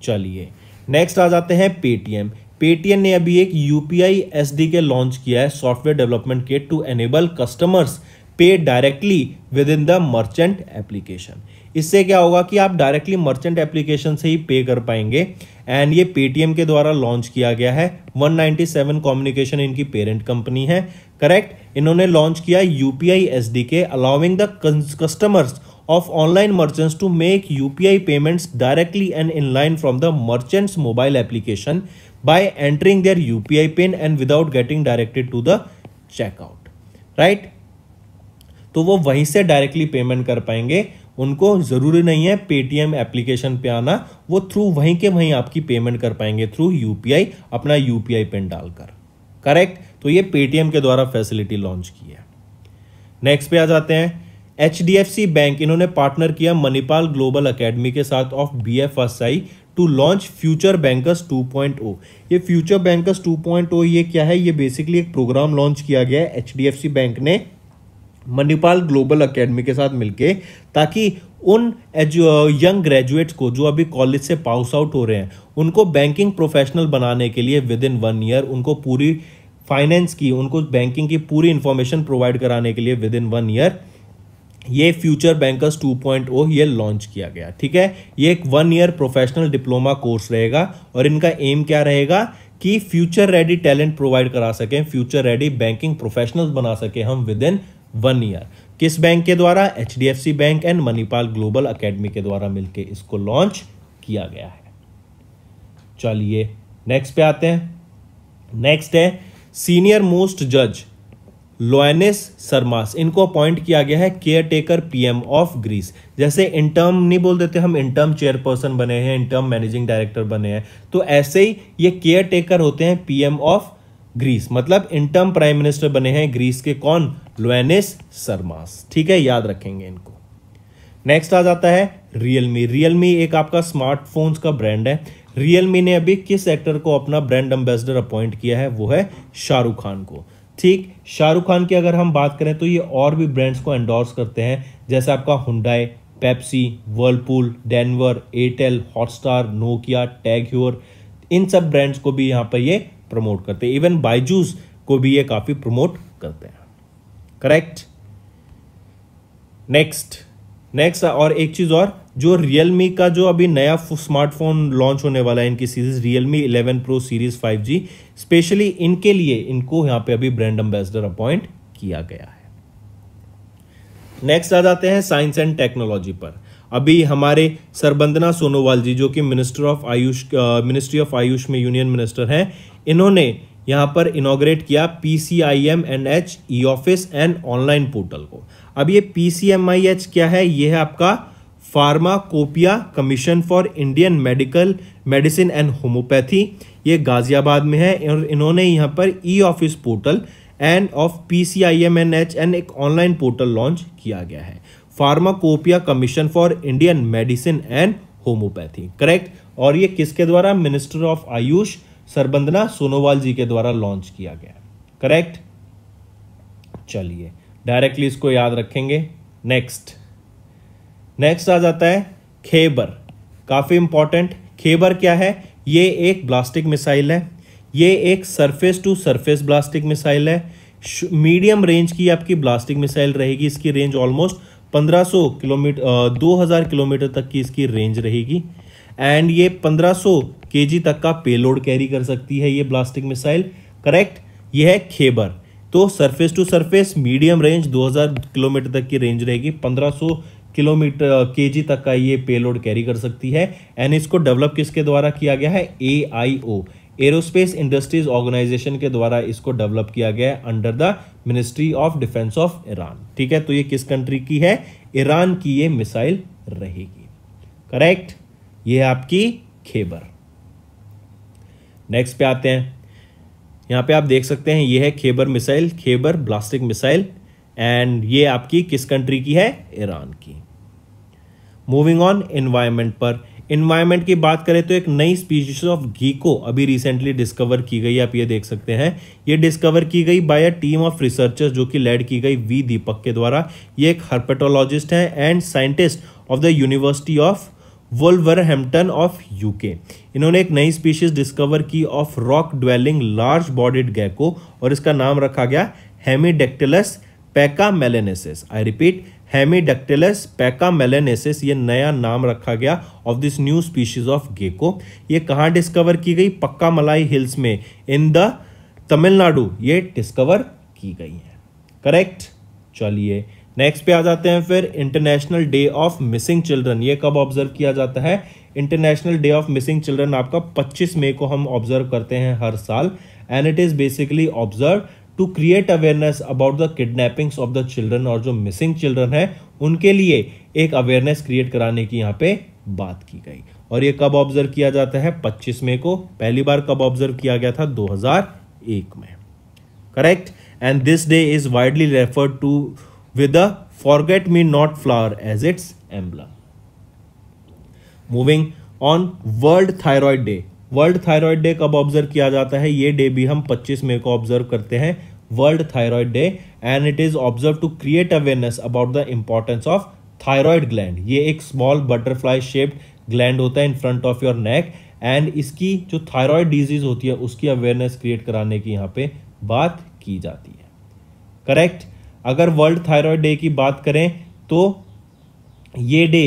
चलिए नेक्स्ट आ जाते हैं पेटीएम पेटीएम ने अभी एक UPI SDK I S D K launch किया है software development kit to enable customers pay directly within the merchant application इससे क्या होगा कि आप डायरेक्टली मर्चेंट एप्लीकेशन से ही पे कर पाएंगे एंड ये पेटीएम के द्वारा लॉन्च किया गया है 197 कम्युनिकेशन इनकी पेरेंट कंपनी है करेक्ट इन्होंने लॉन्च किया UPI S D K allowing the customers of online merchants to make UPI payments directly and in line from the merchants mobile application by entering their UPI PIN and without getting directed to the checkout right तो वो वहीं से directly payment कर पाएंगे उनको ज़रूरी नहीं है पेटीएम एप्लीकेशन पे आना वो थ्रू वहीं के वहीं आपकी पेमेंट कर पाएंगे थ्रू यूपीआई अपना यूपीआई पिन डालकर करेक्ट तो ये पेटीएम के द्वारा फैसिलिटी लॉन्च की है नेक्स्ट पे आ जाते हैं एच बैंक इन्होंने पार्टनर किया मणिपाल ग्लोबल अकेडमी के साथ of B F S I to launch future bankers 2.0 ये फ्यूचर बैंकर्स 2.0 ये क्या है ये बेसिकली एक प्रोग्राम लॉन्च किया गया है एच बैंक ने मणिपाल ग्लोबल अकेडमी के साथ मिलके ताकि उन यंग ग्रेजुएट्स को जो अभी कॉलेज से पास आउट हो रहे हैं उनको बैंकिंग प्रोफेशनल बनाने के लिए विद इन वन ईयर उनको पूरी फाइनेंस की उनको बैंकिंग की पूरी इंफॉर्मेशन प्रोवाइड कराने के लिए विद इन वन ईयर ये फ्यूचर बैंकर्स 2.0 ये लॉन्च किया गया ठीक है ये एक one year professional diploma course रहेगा और इनका एम क्या रहेगा कि फ्यूचर रेडी टैलेंट प्रोवाइड करा सकें फ्यूचर रेडी बैंकिंग प्रोफेशनल्स बना सके हम विद इन वन ईयर किस बैंक के द्वारा H bank and Manipal global academy के द्वारा मिलकर इसको लॉन्च किया गया है चलिए नेक्स्ट पे आते हैं नेक्स्ट है सीनियर मोस्ट जज लोएनिस सरमास इनको अपॉइंट किया गया है caretaker PM of Greece जैसे इंटर्म नहीं बोल देते हम इंटर्म चेयरपर्सन बने हैं इंटर्म मैनेजिंग डायरेक्टर बने हैं तो ऐसे ही ये केयर टेकर होते हैं पीएम ऑफ ग्रीस मतलब इंटर्म प्राइम मिनिस्टर बने हैं ग्रीस के कौन लोएनिस सरमास ठीक है याद रखेंगे इनको नेक्स्ट आ जाता है रियलमी रियलमी एक आपका स्मार्टफोन्स का ब्रांड है रियलमी ने अभी किस एक्टर को अपना ब्रांड एम्बेसडर अपॉइंट किया है वो है शाहरुख खान को ठीक शाहरुख खान की अगर हम बात करें तो ये और भी ब्रांड्स को एंडोर्स करते हैं जैसे आपका Hyundai Pepsi Whirlpool Denver Airtel Hotstar Nokia tag इन सब ब्रांड्स को भी यहाँ पर ये प्रमोट करते हैं इवन बाइजूस को भी ये काफ़ी प्रमोट करते हैं करेक्ट नेक्स्ट नेक्स्ट और एक चीज और जो रियलमी का जो अभी नया स्मार्टफोन लॉन्च होने वाला है इनकी series Realme 11 pro series 5G specially इनके लिए इनको यहां पे अभी ब्रांड एम्बेसडर अपॉइंट किया गया है नेक्स्ट आ जाते हैं साइंस एंड टेक्नोलॉजी पर अभी हमारे सरबंदना सोनोवाल जी जो कि minister of Ayush ministry of Ayush में यूनियन मिनिस्टर हैं इन्होंने यहाँ पर इनोग्रेट किया P C I M N H E office and online portal को अब ये P C M I H क्या है ये है आपका pharmacopoeia commission for Indian medical medicine and homeopathy ये गाजियाबाद में है और इन्होंने यहाँ पर E office portal and of P C I M N H and एक ऑनलाइन पोर्टल लॉन्च किया गया है pharmacopoeia commission for Indian medicine and homeopathy correct और ये किसके द्वारा मिनिस्टर ऑफ आयुष सरबंदना सोनोवाल जी के द्वारा लॉन्च किया गया करेक्ट चलिए डायरेक्टली इसको याद रखेंगे नेक्स्ट नेक्स्ट आ जाता है खेबर काफी इंपॉर्टेंट खेबर क्या है ये एक ब्लास्टिक मिसाइल है ये एक surface to surface ballistic missile है मीडियम रेंज की आपकी ब्लास्टिक मिसाइल रहेगी इसकी रेंज ऑलमोस्ट 1500 किलोमीटर 2000 किलोमीटर तक की इसकी रेंज रहेगी एंड ये 1500 केजी तक का पेलोड कैरी कर सकती है ये ब्लास्टिक मिसाइल करेक्ट ये है खेबर तो surface to surface medium range 2000 kilometre तक की रेंज रहेगी 1500 किलोमीटर केजी तक का ये पेलोड कैरी कर सकती है एंड इसको डेवलप किसके द्वारा किया गया है ओ एरोस्पेस इंडस्ट्रीज ऑर्गेनाइजेशन के द्वारा इसको डेवलप किया गया है under the ministry of defence of Iran ठीक है तो ये किस कंट्री की है ईरान की ये मिसाइल रहेगी करेक्ट ये आपकी खेबर नेक्स्ट पे आते हैं यहां पे आप देख सकते हैं ये है Kheibar missile Kheibar ballistic missile and ये आपकी किस कंट्री की है ईरान की मूविंग ऑन एनवायरमेंट पर इन्वायरमेंट की बात करें तो एक नई स्पीशीज ऑफ गीको अभी रिसेंटली डिस्कवर की गई आप ये देख सकते हैं ये डिस्कवर की गई by a team of researchers जो कि लेड की गई वी दीपक के द्वारा ये एक हर्पेटोलॉजिस्ट हैं and scientist of the university of Wolverhampton of UK इन्होंने एक नई स्पीशीज डिस्कवर की of rock dwelling large bodied gecko और इसका नाम रखा गया Hemidactylus pakkamalaiensis I repeat Hemidactylus pakkamalaiensis ये नया नाम रखा गया of this new species of gecko ये कहाँ डिस्कवर की गई पक्का मलाई हिल्स में इन द तमिलनाडु ये डिस्कवर की गई है करेक्ट चलिए नेक्स्ट पे आ जाते हैं फिर international day of missing children ये कब ऑब्जर्व किया जाता है international day of missing children आपका 25 मई को हम ऑब्जर्व करते हैं हर साल and it is basically observe to create awareness about the kidnappings of the children और जो मिसिंग चिल्ड्रन है उनके लिए एक अवेयरनेस क्रिएट कराने की यहाँ पे बात की गई और ये कब ऑब्जर्व किया जाता है 25 मई को पहली बार कब ऑब्जर्व किया गया था 2001 में correct and this day is widely referred to with a forget me not flower as its emblem. Moving on world thyroid day world thyroid day कब ऑब्जर्व किया जाता है ये डे भी हम 25 मई को ऑब्जर्व करते हैं world thyroid day and it is observe to create awareness about the importance of thyroid gland ये एक स्मॉल बटरफ्लाई शेप्ड ग्लैंड होता है in front of your neck and इसकी जो थायराइड डिजीज होती है उसकी अवेयरनेस क्रिएट कराने की यहाँ पे बात की जाती है करेक्ट अगर वर्ल्ड थायराइड डे की बात करें तो ये डे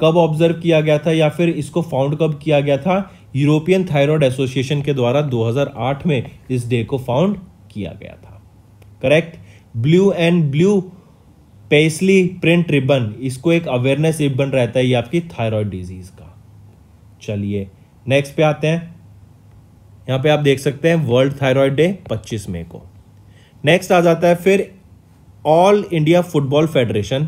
कब ऑब्जर्व किया गया था या फिर इसको फाउंड कब किया गया था यूरोपियन थायराइड एसोसिएशन के द्वारा 2008 में इस डे को फाउंड किया गया था correct blue and blue paisley print ribbon इसको एक अवेयरनेस रिबन रहता है ये आपकी थायराइड डिजीज का चलिए नेक्स्ट पे आते हैं यहां पे आप देख सकते हैं वर्ल्ड थायराइड डे 25 मई को नेक्स्ट आ जाता है फिर ऑल इंडिया फुटबॉल फेडरेशन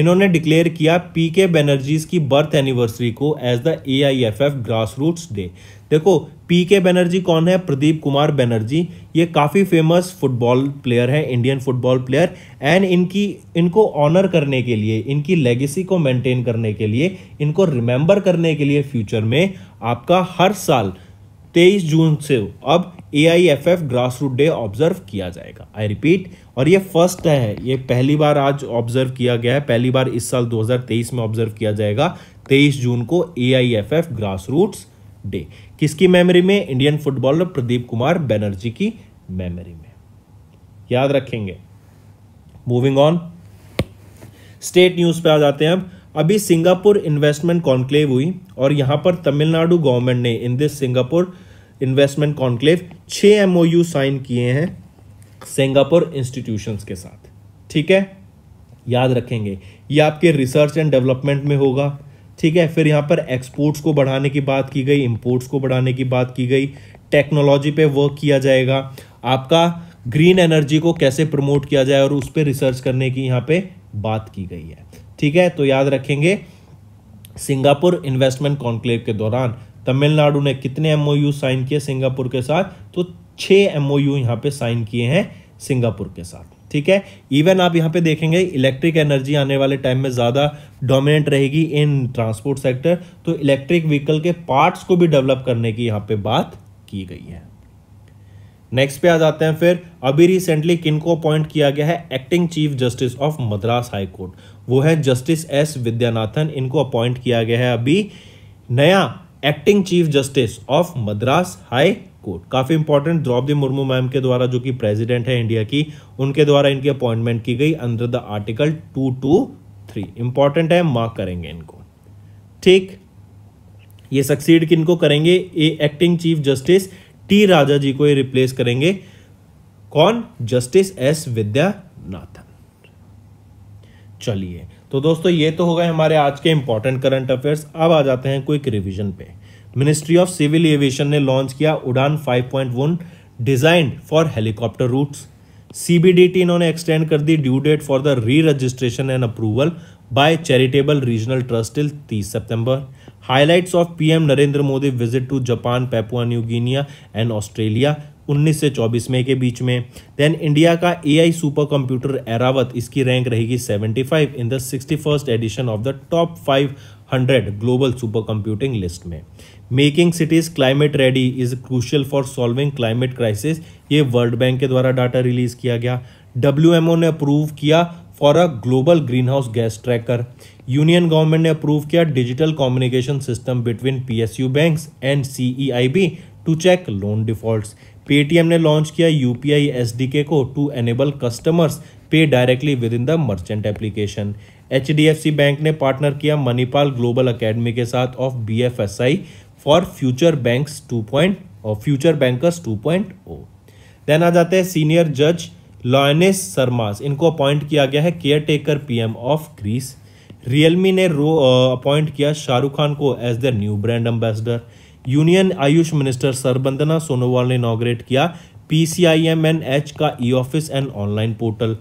इन्होंने डिक्लेयर किया पी के बैनर्जीज की बर्थ एनिवर्सरी को as the A I F F grass roots day देखो पी के बैनर्जी कौन है प्रदीप कुमार बैनर्जी ये काफ़ी फेमस फुटबॉल प्लेयर हैं इंडियन फुटबॉल प्लेयर एंड इनकी इनको ऑनर करने के लिए इनकी लेगेसी को मेंटेन करने के लिए इनको रिमेंबर करने के लिए फ्यूचर में आपका हर साल तेईस जून से अब A I F F grass root day observe किया जाएगा आई रिपीट और ये फर्स्ट है ये पहली बार आज ऑब्जर्व किया गया है पहली बार इस साल 2023 में ऑब्जर्व किया जाएगा 23 जून को A I F F grass roots day किसकी मेमोरी में इंडियन फुटबॉलर प्रदीप कुमार बैनर्जी की मेमोरी में याद रखेंगे मूविंग ऑन स्टेट न्यूज पे आ जाते हैं अब अभी सिंगापुर इन्वेस्टमेंट कॉन्क्लेव हुई और यहां पर तमिलनाडु गवर्नमेंट ने in this Singapore investment conclave छह एमओयू साइन किए हैं सिंगापुर इंस्टीट्यूशंस के साथ ठीक है याद रखेंगे ये आपके रिसर्च एंड डेवलपमेंट में होगा ठीक है फिर यहाँ पर एक्सपोर्ट्स को बढ़ाने की बात की गई इम्पोर्ट्स को बढ़ाने की बात की गई टेक्नोलॉजी पे वर्क किया जाएगा आपका ग्रीन एनर्जी को कैसे प्रमोट किया जाए और उस पर रिसर्च करने की यहाँ पे बात की गई है ठीक है तो याद रखेंगे सिंगापुर इन्वेस्टमेंट कॉन्क्लेव के दौरान तमिलनाडु ने कितने एमओयू साइन किए सिंगापुर के साथ तो छह एमओयू यहां यू पे साइन किए हैं सिंगापुर के साथ ठीक है इवन आप यहां पे देखेंगे इलेक्ट्रिक एनर्जी आने वाले टाइम में ज़्यादा डोमिनेंट रहेगी इन ट्रांसपोर्ट सेक्टर तो इलेक्ट्रिक व्हीकल के पार्ट्स को भी डेवलप करने की यहाँ पे बात की गई है नेक्स्ट पे आ जाते हैं फिर अभी रिसेंटली किनको अपॉइंट किया गया है acting chief justice of Madras high court वो है जस्टिस एस विद्यानाथन इनको अपॉइंट किया गया है अभी नया acting chief justice of Madras high court काफ़ी इंपॉर्टेंट द्रौपदी मुर्मू मैम के द्वारा जो कि प्रेसिडेंट है इंडिया की उनके द्वारा इनकी अपॉइंटमेंट की गई under the article two two three important है मार्क करेंगे इनको ठीक ये सक्सीड किनको करेंगे a acting chief justice T Raja ji को ये रिप्लेस करेंगे कौन जस्टिस एस विद्यानाथन चलिए तो दोस्तों ये तो हो गए हमारे आज के इंपॉर्टेंट करंट अफेयर्स अब आ जाते हैं क्विक रिविजन पे मिनिस्ट्री ऑफ सिविल एविएशन ने लॉन्च किया Udan 5.1 point design for helicopter routes CBDT इन्होंने एक्सटेंड कर दी due date for the re registration and approval by charitable regional trust till 30 सितंबर highlights of PM Narendra Modi visit to Japan Papua New Guinea and Australia 19 से 24 मई के बीच में then India का एआई सुपर कंप्यूटर एरावत इसकी रैंक रहेगी 75 in the sixty edition of the top 500 global super computing list में making cities climate ready is crucial for solving climate crisis ये वर्ल्ड बैंक के द्वारा डाटा रिलीज किया गया W ने अप्रूव किया for a global green house gas tracker union government ने approve किया digital communication system between PSU banks and CEIB to check loan defaults Paytm ने लॉन्च किया यूपीआई एसडीके को to enable customers pay directly within the merchant application H bank ने partner किया Manipal global academy के साथ of B for future banks two point future bankers two point O then आ जाते हैं senior जज lioness सरमास इनको अपॉइंट किया गया है caretaker PM of Greece Realme ने रो अपॉइंट किया शाहरुख खान को as the new brand ambassador union Ayush minister Sarbananda Sonowal ने इनाग्रेट किया पीसीआईएमएनएच का E office and online portal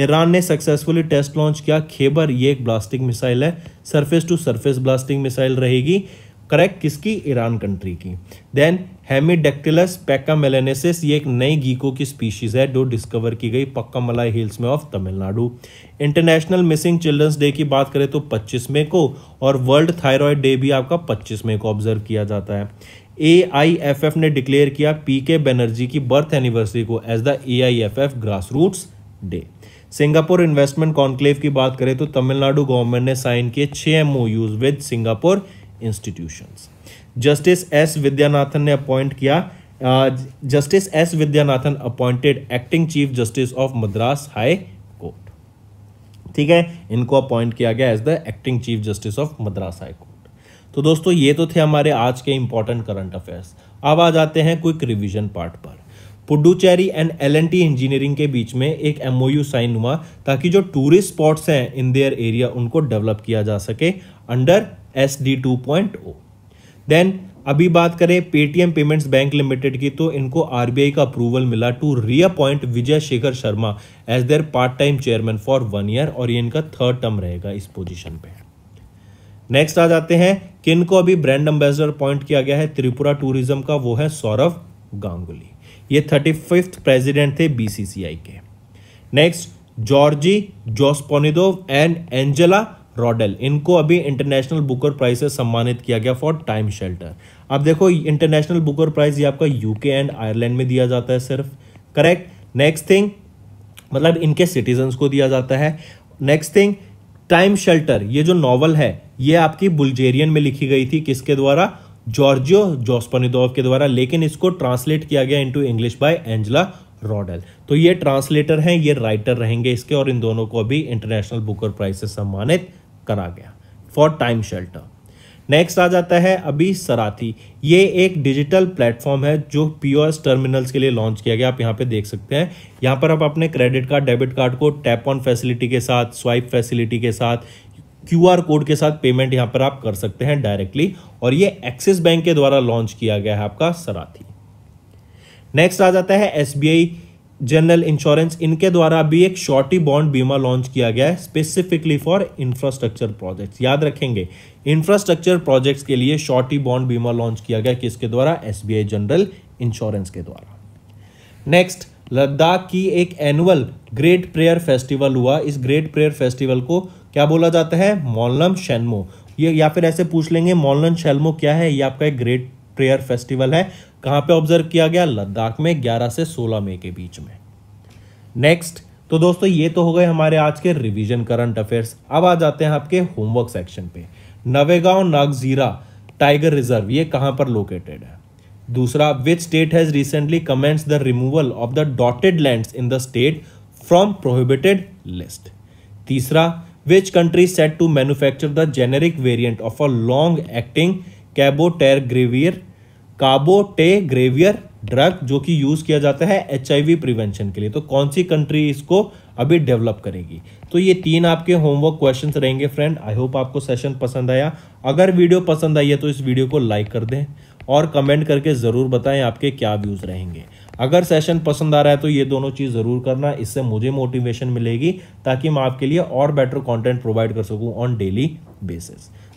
Iran ने सक्सेसफुली टेस्ट लॉन्च किया खेबर ये एक ब्लास्टिक मिसाइल है surface to surface blasting missile रहेगी करेक्ट किसकी ईरान कंट्री की देन हेमिडेक्टिलस पैकामेलेनेसिस ये एक नई गीको की स्पीशीज़ है जो डिस्कवर की गई पक्कामलाई हिल्स में of Tamil Nadu international missing children's day की बात करें तो 25 मई को और वर्ल्ड थायराइड डे भी आपका 25 मई को ऑब्जर्व किया जाता है ए आई एफ एफ ने डिक्लेयर किया पी के बनर्जी की बर्थ एनिवर्सरी को as the A I F F grass roots day Singapore investment conclave की बात करें तो तमिलनाडु गवर्नमेंट ने साइन किए छः M O Us with Singapore institution justice S Vidyanathan ने अपॉइंट किया justice S Vidyanathan appointed acting chief justice of Madras high court ठीक है इनको अपॉइंट किया गया as the acting chief justice of Madras high court तो दोस्तों ये तो थे हमारे आज के इंपॉर्टेंट करंट अफेयर्स अब आ जाते हैं क्विक रिविजन पार्ट पर Puducherry and L and T engineering के बीच में एक एम ओ यू साइन हुआ ताकि जो टूरिस्ट स्पॉट्स हैं इन देयर एरिया उनको डेवलप किया जा सके under S D two point O then अभी बात करें पेटीएम पेमेंट्स बैंक लिमिटेड की तो इनको आरबीआई का अप्रूवल मिला to reappoint Vijay Shekhar Sharma as their part time chairman for one year और ये इनका थर्ड टर्म रहेगा इस पोजीशन पे नेक्स्ट आ जाते हैं किन को अभी ब्रांड एम्बेसडर अपॉइंट किया गया है त्रिपुरा टूरिज्म का वो है सौरभ गांगुली ये थर्टी फिफ्थ प्रेजिडेंट थे बीसीसीआई के नेक्स्ट जॉर्जी जोस्पोनिदोव एंड एंजेला रॉडल इनको अभी इंटरनेशनल बुकर प्राइज से सम्मानित किया गया फॉर टाइम शेल्टर अब देखो इंटरनेशनल बुकर प्राइज ये आपका यूके एंड आयरलैंड में दिया जाता है सिर्फ करेक्ट नेक्स्ट थिंग मतलब इनके सिटीजन्स को दिया जाता है नेक्स्ट थिंग टाइम शेल्टर ये जो नॉवल है ये आपकी बुल्जेरियन में लिखी गई थी किसके द्वारा जॉर्जियो जोस्पनिदोव के द्वारा लेकिन इसको ट्रांसलेट किया गया into English by Angela Rodel तो ये ट्रांसलेटर हैं ये राइटर रहेंगे इसके और इन दोनों को अभी इंटरनेशनल बुकर प्राइज से सम्मानित करा गया फॉर टाइम शेल्टर नेक्स्ट आ जाता है अभी सराथी ये एक डिजिटल प्लेटफॉर्म है जो पीओएस टर्मिनल्स के लिए लॉन्च किया गया आप यहाँ पे देख सकते हैं यहाँ पर आप अपने क्रेडिट कार्ड डेबिट कार्ड को टैप ऑन फैसिलिटी के साथ स्वाइप फैसिलिटी के साथ क्यू आर कोड के साथ पेमेंट यहाँ पर आप कर सकते हैं डायरेक्टली और ये एक्सिस बैंक के द्वारा लॉन्च किया गया है आपका सराथी नेक्स्ट आ जाता है S B I general insurance इनके द्वारा भी एक शॉर्टी बॉन्ड बीमा लॉन्च किया गया है स्पेसिफिकली फॉर इंफ्रास्ट्रक्चर प्रोजेक्ट्स याद रखेंगे इंफ्रास्ट्रक्चर प्रोजेक्ट्स के लिए शॉर्टी बॉन्ड बीमा लॉन्च किया गया किसके द्वारा आई जनरल इंश्योरेंस के द्वारा नेक्स्ट लद्दाख की एक एनुअल ग्रेट प्रेयर फेस्टिवल हुआ इस ग्रेट प्रेयर फेस्टिवल को क्या बोला जाता है मोलम शैनमो ये या फिर ऐसे पूछ लेंगे मोलम शैलमो क्या है ये आपका एक ग्रेट प्रेयर फेस्टिवल है कहाँ पे ऑब्जर्व किया गया लद्दाख में 11 से 16 मई के बीच में नेक्स्ट तो दोस्तों ये तो हो गए हमारे आज के रिवीजन करंट अफेयर्स अब आ जाते हैं आपके होमवर्क सेक्शन पे नवेगांव नागजीरा टाइगर रिजर्व ये कहाँ पर लोकेटेड है दूसरा which state has recently comments the removal of the dotted land in the state from prohibited list तीसरा which country set to manufacture the generic variant of a long acting cabotegravir cabotegravir drug जो कि use किया जाता है H prevention के लिए तो कौन सी कंट्री इसको अभी डेवलप करेगी तो ये तीन आपके होमवर्क क्वेश्चंस रहेंगे फ्रेंड आई होप आपको सेशन पसंद आया अगर वीडियो पसंद आई है तो इस वीडियो को लाइक कर दें और कमेंट करके ज़रूर बताएं आपके क्या व्यूज़ रहेंगे अगर सेशन पसंद आ रहा है तो ये दोनों चीज़ ज़रूर करना इससे मुझे मोटिवेशन मिलेगी ताकि मैं आपके लिए और बेटर कॉन्टेंट प्रोवाइड कर सकूँ on daily basis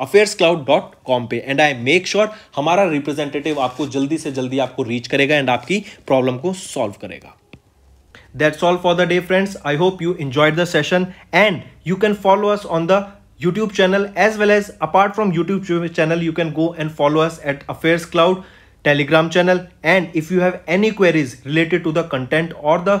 affairs cloud dot com पे एंड आई मेक श्योर हमारा रिप्रेजेंटेटिव आपको जल्दी से जल्दी आपको रीच करेगा एंड आपकी प्रॉब्लम को सॉल्व करेगा that solve for the day friends I hope you enjoy the session and you can follow us on the YouTube channel as well as apart from YouTube channel you can go and follow us at affairs cloud Telegram channel and if you have any queries related to the content और the